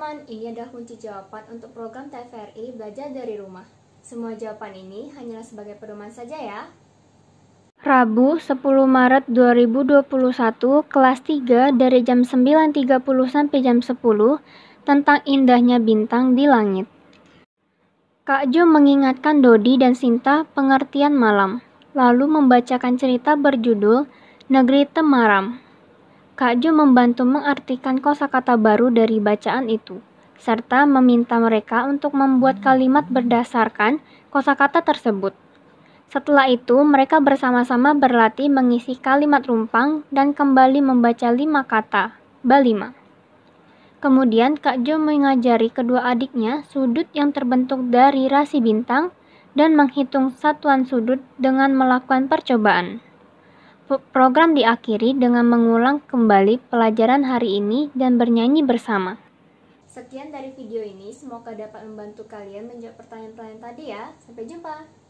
teman-teman, ini adalah kunci jawaban untuk program TVRI Belajar dari Rumah. Semua jawaban ini hanyalah sebagai pedoman saja ya. Rabu 10 Maret 2021, kelas 3 dari jam 9.30 sampai jam 10 tentang indahnya bintang di langit. Kak Jo mengingatkan Dodi dan Sinta pengertian malam, lalu membacakan cerita berjudul Negeri Temaram Kak Jo membantu mengartikan kosakata baru dari bacaan itu, serta meminta mereka untuk membuat kalimat berdasarkan kosakata tersebut. Setelah itu, mereka bersama-sama berlatih mengisi kalimat rumpang dan kembali membaca lima kata, balima. Kemudian Kak Jo mengajari kedua adiknya sudut yang terbentuk dari rasi bintang dan menghitung satuan sudut dengan melakukan percobaan. Program diakhiri dengan mengulang kembali pelajaran hari ini dan bernyanyi bersama. Sekian dari video ini, semoga dapat membantu kalian menjawab pertanyaan-pertanyaan tadi ya. Sampai jumpa!